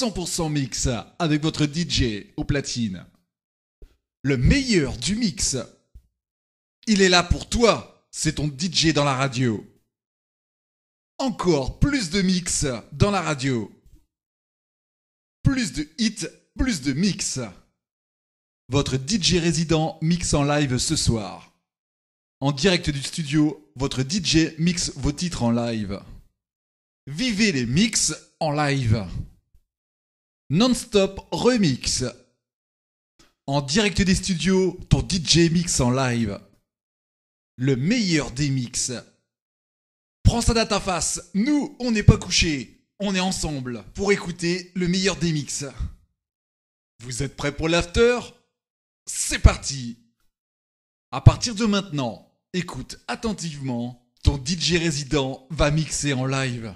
100% mix avec votre DJ au platine. Le meilleur du mix. Il est là pour toi, c'est ton DJ dans la radio. Encore plus de mix dans la radio. Plus de hits, plus de mix. Votre DJ résident mix en live ce soir. En direct du studio, votre DJ mixe vos titres en live. Vivez les mix en live. Non-stop remix. En direct des studios, ton DJ mix en live. Le meilleur des mix. Prends ça date ta face. Nous, on n'est pas couchés. On est ensemble pour écouter le meilleur des mix. Vous êtes prêts pour l'after C'est parti. À partir de maintenant, écoute attentivement. Ton DJ résident va mixer en live.